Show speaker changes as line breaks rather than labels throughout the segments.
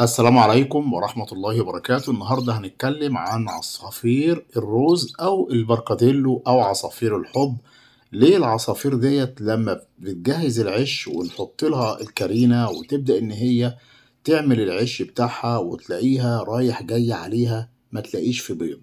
السلام عليكم ورحمة الله وبركاته النهاردة هنتكلم عن عصافير الروز أو البركاديلو أو عصافير الحب ليه العصافير ديت لما بتجهز العش ونحط لها الكرينة وتبدأ إن هي تعمل العش بتاعها وتلاقيها رايح جاي عليها ما تلاقيش في بيض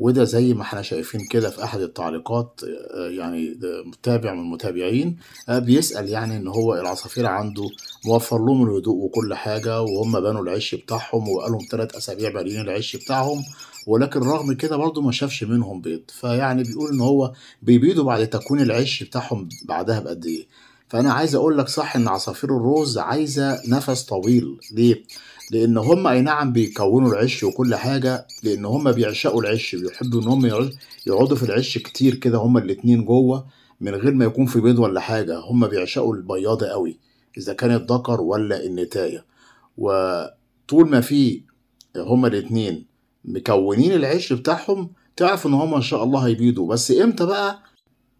وده زي ما احنا شايفين كده في احد التعليقات آه، يعني متابع من المتابعين آه، بيسال يعني ان هو العصافير عنده موفر لهم الهدوء وكل حاجه وهم بنوا العش بتاعهم لهم ثلاث اسابيع بانيين العش بتاعهم ولكن رغم كده برضه ما شافش منهم بيض فيعني بيقول ان هو بيبيضوا بعد تكوين العش بتاعهم بعدها بقد ايه فانا عايز اقول لك صح ان عصافير الروز عايزه نفس طويل ليه لان هم اي نعم بيكونوا العش وكل حاجه لان هم بيعشقوا العش بيحبوا ان هم يقعدوا في العش كتير كده هم الاتنين جوه من غير ما يكون في بيض ولا حاجه هم بيعشقوا البياضه قوي اذا كانت ذكر ولا النتايه وطول ما في هما الاتنين مكونين العش بتاعهم تعرف ان هما ان شاء الله هيبيضوا بس امتى بقى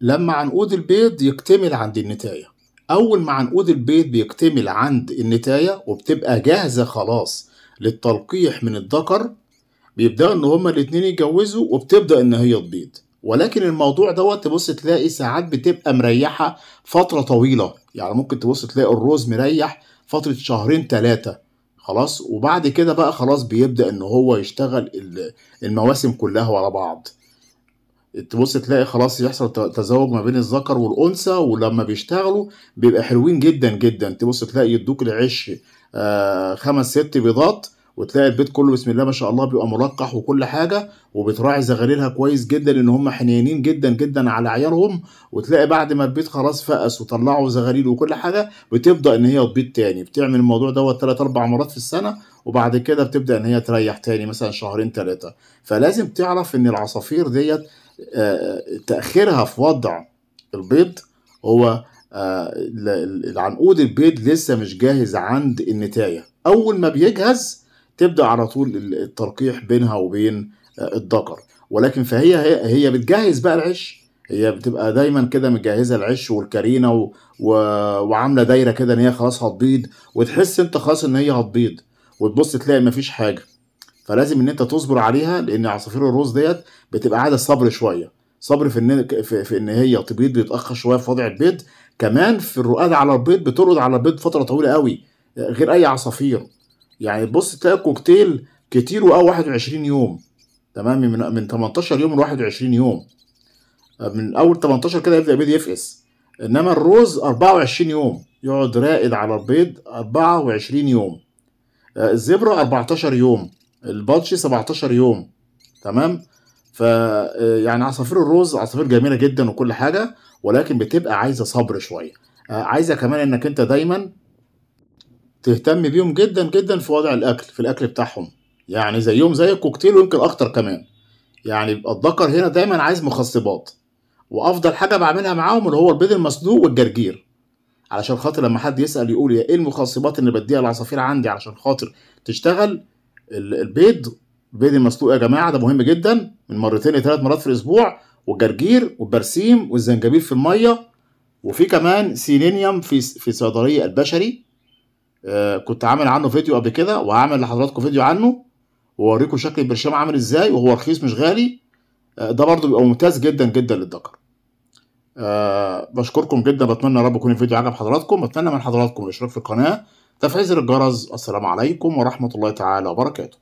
لما عنقود البيض يكتمل عند النتايه أول ما عنقود البيض بيكتمل عند النتاية وبتبقى جاهزة خلاص للتلقيح من الذكر بيبدأوا إن هما الاتنين يتجوزوا وبتبدأ إن هي تبيض ولكن الموضوع دوت تبص تلاقي ساعات بتبقى مريحة فترة طويلة يعني ممكن تبص تلاقي الروز مريح فترة شهرين تلاتة خلاص وبعد كده بقى خلاص بيبدأ إن هو يشتغل المواسم كلها ورا بعض تبص تلاقي خلاص يحصل تزاوج ما بين الذكر والانثى ولما بيشتغلوا بيبقى حلوين جدا جدا تبص تلاقي يدوك العش آه، خمس ست بيضات وتلاقي البيت كله بسم الله ما شاء الله بيبقى ملقح وكل حاجه وبتراعي زغاريلها كويس جدا ان هم حنينين جدا جدا على عيالهم وتلاقي بعد ما البيت خلاص فقس وطلعوا زغاريل وكل حاجه بتبدا ان هي تبيض تاني بتعمل الموضوع دوت ثلاث اربع مرات في السنه وبعد كده بتبدا ان هي تريح تاني مثلا شهرين ثلاثه فلازم تعرف ان العصافير ديت آه، تاخيرها في وضع البيض هو آه، العنقود البيض لسه مش جاهز عند النتايه اول ما بيجهز تبدا على طول التلقيح بينها وبين آه، الذكر ولكن فهي هي بتجهز بقى العش هي بتبقى دايما كده مجهزه العش والكرينه و... و... وعامله دايره كده ان هي خلاص هتبيض وتحس انت خلاص ان هي هتبيض وتبص تلاقي مفيش حاجه فلازم ان انت تصبر عليها لان عصافير الروز ديت بتبقى عاده صبر شويه صبر في ان في, ان هي تبيض بيتاخر شويه في وضع البيض كمان في الرقاد على البيض بترقد على البيض فتره طويله قوي غير اي عصافير يعني تبص تلاقي الكوكتيل كتير واو 21 يوم تمام من من 18 يوم ل 21 يوم من اول 18 كده يبدا البيض يفقس انما الروز 24 يوم يقعد راقد على البيض 24 يوم آه، الزبره 14 يوم البطش 17 يوم تمام آه، يعني عصافير الروز عصافير جميله جدا وكل حاجه ولكن بتبقى عايزه صبر شويه آه، عايزه كمان انك انت دايما تهتم بيهم جدا جدا في وضع الاكل في الاكل بتاعهم يعني زيهم زي الكوكتيل ويمكن اكتر كمان يعني يبقى الذكر هنا دايما عايز مخصبات وافضل حاجه بعملها معاهم اللي هو البيض المسلوق والجرجير علشان خاطر لما حد يسال يقول يا ايه المخصبات اللي بديها العصافير عندي علشان خاطر تشتغل البيض البيض المسلوق يا جماعه ده مهم جدا من مرتين لثلاث مرات في الاسبوع والجرجير والبرسيم والزنجبيل في الميه وفي كمان سيلينيوم في في صيدليه البشري آه كنت عامل عنه فيديو قبل كده وهعمل لحضراتكم فيديو عنه واوريكم شكل البرشام عامل ازاي وهو رخيص مش غالي آه ده برضو بيبقى ممتاز جدا جدا للذكر آه بشكركم جدا بتمنى يا رب يكون الفيديو عجب حضراتكم بتمنى من حضراتكم الاشتراك في القناه زر الجرس السلام عليكم ورحمة الله تعالى وبركاته